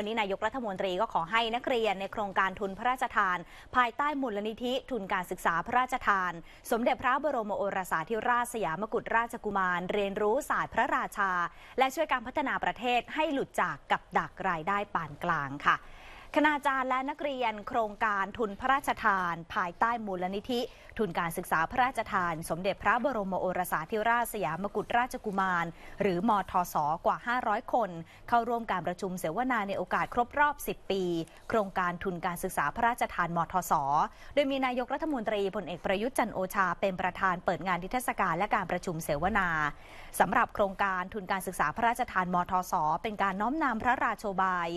วันนี้นายกรัฐมนตรีก็ขอให้นักเรียนในโครงการทุนพระราชทาน ภายใต้มูลนิธิทุนการศึกษาพระราชทาน สมเด็จพระบรมโอรสาธิราชสยามกุฎราชกุมารเรียนรู้ศาสตร์พระราชา และช่วยการพัฒนาประเทศให้หลุดจากกับดักรายได้ปานกลางค่ะคณาจารย์และนักเรียนโครงการทุนพระราชทาน ภายใต้มูลนิธิทุนการศึกษาพระราชทาน สมเด็จพระบรมโอรสาธิราชสยามกุฎราชกุมาร หรือ มทศกว่า 500 คน เข้าร่วมการประชุมเสวนาในโอกาสครบรอบ 10 ปี โครงการทุนการศึกษาพระราชทาน มทศโดยมีนายกรัฐมนตรีพลเอกประยุทธ์จันโอชา เป็นประธานเปิดงานนิทศการและการประชุมเสวนาสำหรับโครงการทุนการศึกษาพระราชทานมทศเป็นการน้อมนำพระราโชบาย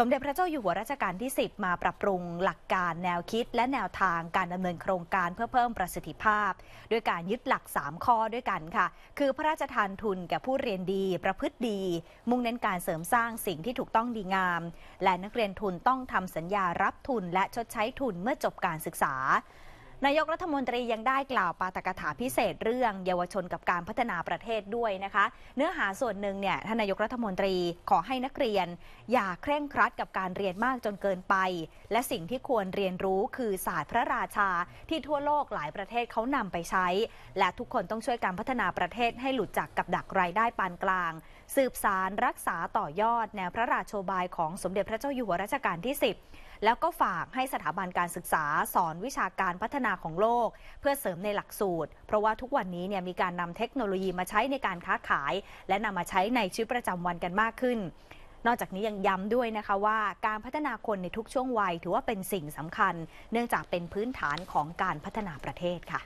สมเด็จพระเจ้าอยู่หัวรัชกาลที่ 10 มาปรับปรุงหลักการแนวคิดและแนวทางการดำเนินโครงการเพื่อเพิ่มประสิทธิภาพด้วยการยึดหลัก 3 ข้อด้วยกันค่ะ คือพระราชทานทุนแก่ผู้เรียนดีประพฤติดี มุ่งเน้นการเสริมสร้างสิ่งที่ถูกต้องดีงาม และนักเรียนทุนต้องทำสัญญารับทุนและชดใช้ทุนเมื่อจบการศึกษานายกรัฐมนตรียังได้กล่าวปาตกถาพิเศษเรื่อง เยาวชนกับการพัฒนาประเทศด้วยนะคะ เนื้อหาส่วนหนึ่งเนี่ยท่านนายกรัฐมนตรีขอให้นักเรียนอย่าเคร่งครัดกับการเรียนมากจนเกินไป และสิ่งที่ควรเรียนรู้คือศาสตร์พระราชาที่ทั่วโลกหลายประเทศเขานำไปใช้ และทุกคนต้องช่วยการพัฒนาประเทศให้หลุดจากกับดักรายได้ปานกลาง สืบสารรักษาต่อยอดแนวพระราชโอบายของสมเด็จพระเจ้าอยู่หัวรัชกาลที่ 10 แล้วก็ฝากให้สถาบันการศึกษาสอนวิชาการพัฒนานาของโลก เพื่อเสริมในหลักสูตรเพราะว่าทุกวันนี้เนี่ยมีการนำเทคโนโลยีมาใช้ในการค้าขายและนำมาใช้ในชีวิตประจำวันกันมากขึ้น นอกจากนี้ยังย้ำด้วยนะคะว่าการพัฒนาคนในทุกช่วงวัย ถือว่าเป็นสิ่งสำคัญเนื่องจากเป็นพื้นฐานของการพัฒนาประเทศค่ะ